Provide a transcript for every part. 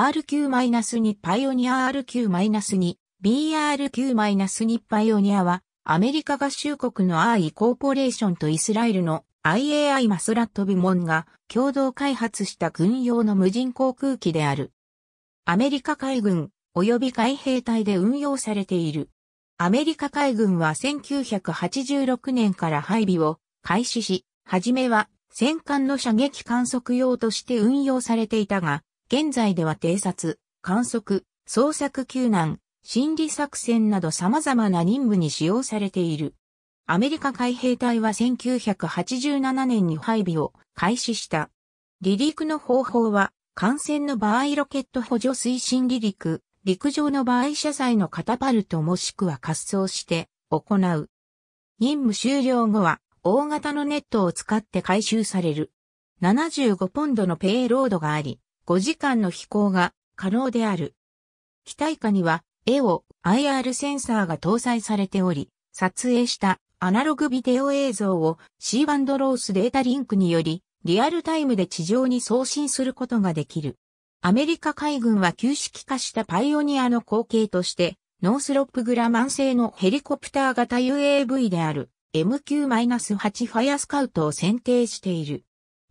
RQ-2 パイオニア RQ-2 BRQ-2 パイオニアはアメリカ合衆国の RE コーポレーションとイスラエルの IAI マスラット部門が共同開発した軍用の無人航空機である。アメリカ海軍及び海兵隊で運用されている。アメリカ海軍は1986年から配備を開始し、はじめは戦艦の射撃観測用として運用されていたが、現在では偵察、観測、捜索救難、心理作戦など様々な任務に使用されている。アメリカ海兵隊は1987年に配備を開始した。離陸の方法は、艦船の場合ロケット補助推進離陸、陸上の場合車載のカタパルトもしくは滑走して行う。任務終了後は、大型のネットを使って回収される。75ポンドのペイロードがあり、5時間の飛行が可能である。機体下には、絵を IR センサーが搭載されており、撮影したアナログビデオ映像を C バンドロースデータリンクにより、リアルタイムで地上に送信することができる。アメリカ海軍は旧式化したパイオニアの後継として、ノースロップグラマン製のヘリコプター型 UAV である MQ-8 ファイアスカウトを選定している。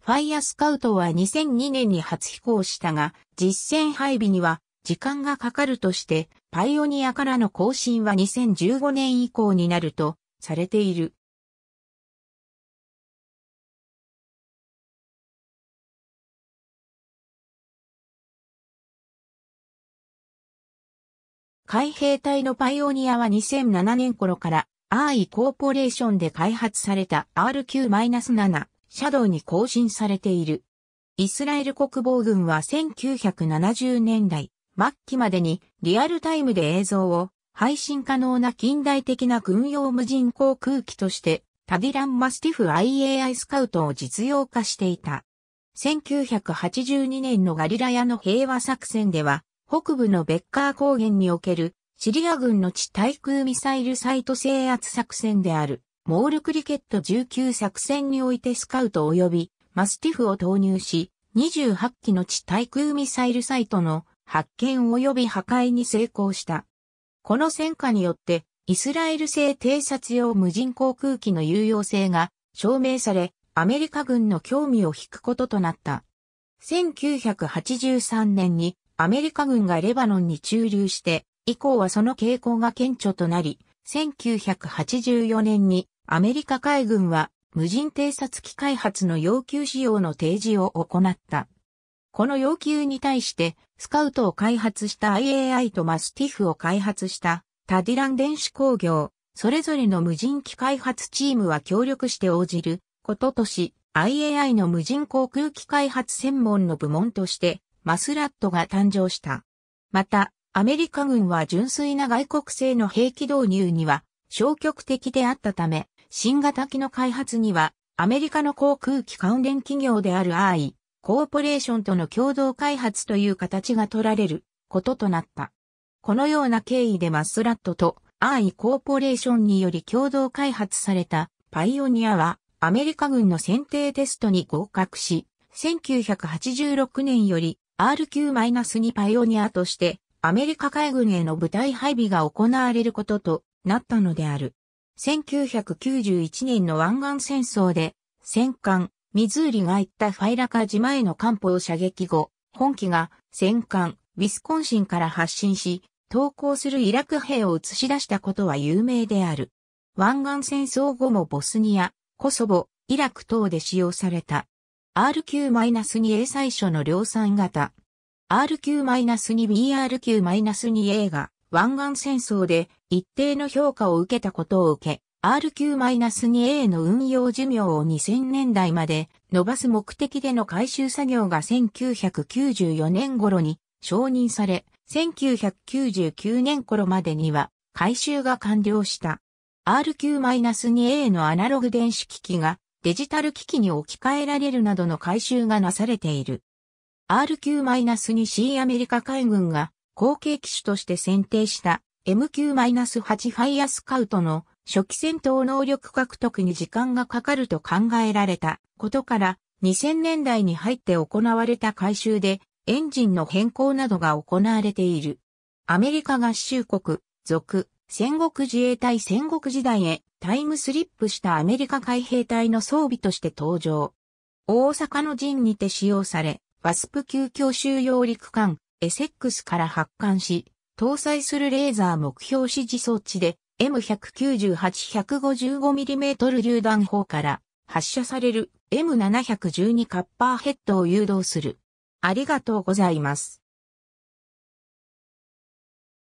ファイアスカウトは2002年に初飛行したが、実戦配備には時間がかかるとして、パイオニアからの更新は2015年以降になるとされている。海兵隊のパイオニアは2007年頃から R コーポレーションで開発された RQ-7 シャドウに更新されている。イスラエル国防軍は1970年代末期までにリアルタイムで映像を配信可能な近代的な軍用無人航空機としてタディラン・マスティフ IAI スカウトを実用化していた。1982年のガリラヤの平和作戦では北部のベッカー高原におけるシリア軍の地対空ミサイルサイト制圧作戦である。モールクリケット19作戦においてスカウト及びマスティフを投入し、28機の地対空ミサイルサイトの発見及び破壊に成功した。この戦果によって、イスラエル製偵察用無人航空機の有用性が証明され、アメリカ軍の興味を引くこととなった。1983年にアメリカ軍がレバノンに駐留して、以降はその傾向が顕著となり、1984年にアメリカ海軍は無人偵察機開発の要求仕様の提示を行った。この要求に対して、スカウトを開発した IAI とマスティフを開発したタディラン電子工業、それぞれの無人機開発チームは協力して応じる、こととし、IAI の無人航空機開発専門の部門として、マスラットが誕生した。また、アメリカ軍は純粋な外国製の兵器導入には消極的であったため、新型機の開発には、アメリカの航空機関連企業である i コーポレーションとの共同開発という形が取られることとなった。このような経緯でマスラットと i コーポレーションにより共同開発されたパイオニアはアメリカ軍の選定テストに合格し、1986年より RQ-2 パイオニアとしてアメリカ海軍への部隊配備が行われることとなったのである。1991年の湾岸戦争で、戦艦、ミズーリが行ったファイラカ島への艦砲射撃後、本機が戦艦、ウィスコンシンから発進し、投降するイラク兵を映し出したことは有名である。湾岸戦争後もボスニア、コソボ、イラク等で使用された。RQ-2A 最初の量産型。RQ-2BRQ-2A が湾岸戦争で一定の評価を受けたことを受け、RQ-2A の運用寿命を2000年代まで伸ばす目的での回収作業が1994年頃に承認され、1999年頃までには回収が完了した。RQ-2A のアナログ電子機器がデジタル機器に置き換えられるなどの回収がなされている。RQ-2C アメリカ海軍が後継機種として選定した MQ-8 ファイアスカウトの初期戦闘能力獲得に時間がかかると考えられたことから2000年代に入って行われた改修でエンジンの変更などが行われている。アメリカ合衆国、属、戦国自衛隊戦国時代へタイムスリップしたアメリカ海兵隊の装備として登場。大阪の陣にて使用され、ワスプ級強襲揚陸艦エセックスから発艦し、搭載するレーザー目標指示装置で M198-155mm 榴弾砲から発射される M712 カッパーヘッドを誘導する。ありがとうございます。